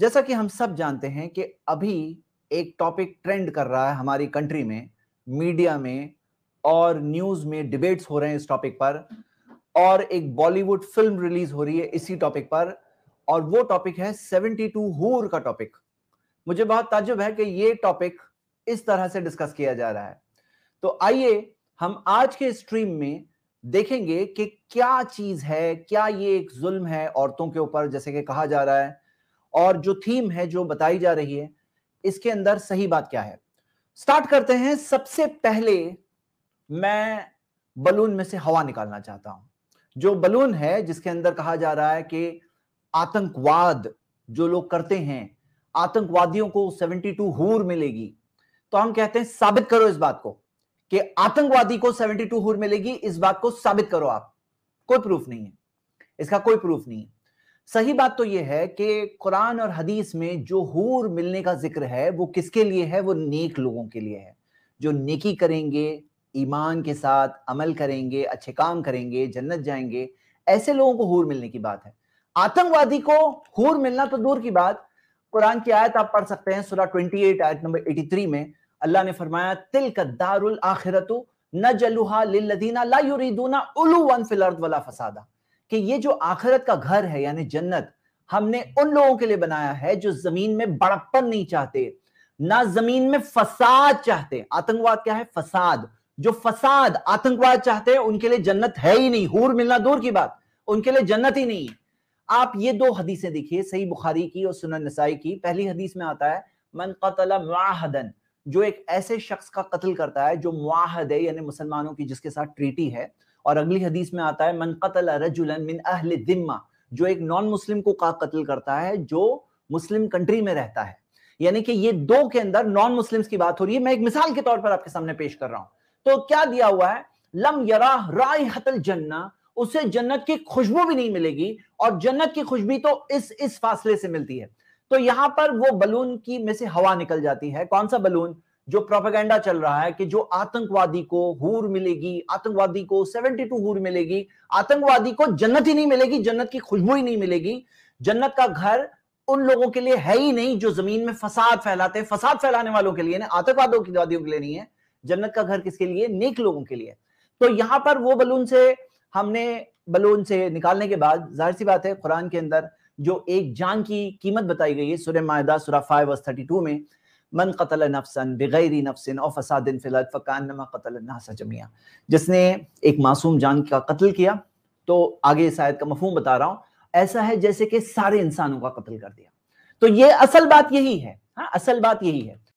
जैसा कि हम सब जानते हैं कि अभी एक टॉपिक ट्रेंड कर रहा है हमारी कंट्री में मीडिया में और न्यूज में डिबेट्स हो रहे हैं इस टॉपिक पर और एक बॉलीवुड फिल्म रिलीज हो रही है इसी टॉपिक पर और वो टॉपिक है 72 हूर का टॉपिक मुझे बहुत ताजुब है कि ये टॉपिक इस तरह से डिस्कस किया जा रहा है तो आइए हम आज के स्ट्रीम में देखेंगे कि क्या चीज है क्या ये एक जुल्म है औरतों के ऊपर जैसे कि कहा जा रहा है और जो थीम है जो बताई जा रही है इसके अंदर सही बात क्या है स्टार्ट करते हैं सबसे पहले मैं बलून में से हवा निकालना चाहता हूं जो बलून है जिसके अंदर कहा जा रहा है कि आतंकवाद जो लोग करते हैं आतंकवादियों को 72 हूर मिलेगी तो हम कहते हैं साबित करो इस बात को कि आतंकवादी को 72 हूर मिलेगी इस बात को साबित करो आप कोई प्रूफ नहीं है इसका कोई प्रूफ नहीं है सही बात तो यह है कि कुरान और हदीस में जो हूर मिलने का जिक्र है वो किसके लिए है वो नेक लोगों के लिए है जो नेकी करेंगे ईमान के साथ अमल करेंगे अच्छे काम करेंगे जन्नत जाएंगे ऐसे लोगों को हूर मिलने की बात है आतंकवादी को हूर मिलना तो दूर की बात कुरान की आयत आप पढ़ सकते हैं सुरा 28 आयत नंबर 83 में अल्लाह ने फरमाया तिल दारुल आखिरतु न जलुहा लिल्लदीना ला युरीदूना उलू वन फिलर्द वाला फसादा कि ये जो आखिरत का घर है यानी जन्नत हमने उन लोगों के लिए बनाया है जो जमीन में बड़प्पन नहीं चाहते ना जमीन में फसाद चाहते आतंकवाद क्या है फसाद जो फसाद आतंकवाद चाहते हैं उनके लिए जन्नत है ही नहीं हूर मिलना दूर की बात उनके लिए जन्नत ही नहीं आप ये दो हदीसें देखिए सही बुखारी की और सुनन नसाई की पहली हदीस में आता है मन कतला जो एक ऐसे शख्स का कत्ल करता है जो मुआहद है यानी मुसलमानों की जिसके साथ ट्रीटी है और अगली हदीस में आता है मन कतल रजुलन मिन अहल दिम्मा जो एक नॉन मुस्लिम को का कत्ल करता है जो मुस्लिम कंट्री में रहता है यानी कि ये दो के अंदर नॉन मुस्लिम्स की बात हो रही है मैं एक मिसाल के तौर पर आपके सामने पेश कर रहा हूं तो क्या दिया हुआ है लम यरा राय हतल जन्ना उसे जन्नत की खुशबू भी नहीं मिलेगी और जन्नत की खुशबू तो इस इस फासले से मिलती है तो यहां पर वो बलून की में से हवा निकल जाती है कौन सा बलून जो प्रोपेगेंडा चल रहा है कि जो आतंकवादी को हूर मिलेगी आतंकवादी को 72 हूर मिलेगी आतंकवादी को जन्नत ही नहीं मिलेगी जन्नत की खुशबू ही नहीं मिलेगी जन्नत का घर उन लोगों के लिए है ही नहीं जो जमीन में फसाद फैलाते हैं फसाद फैलाने वालों के लिए आतंकवादों की वादियों के लिए नहीं है जन्नत का घर किसके लिए नेक लोगों के लिए तो यहां पर वो बलून से हमने बलून से निकालने के बाद जाहिर सी बात है कुरान के अंदर जो एक जान की कीमत बताई गई है सुरह मायदा सुरा फाइव थर्टी टू में मन कतल नफसन बगैरी नफसिन और फसादिन फिलद फ़कानमा कतल नासा जमिया जिसने एक मासूम जान का कत्ल किया तो आगे शायद का मफहम बता रहा हूँ ऐसा है जैसे कि सारे इंसानों का कत्ल कर दिया तो ये असल बात यही है हाँ असल बात यही है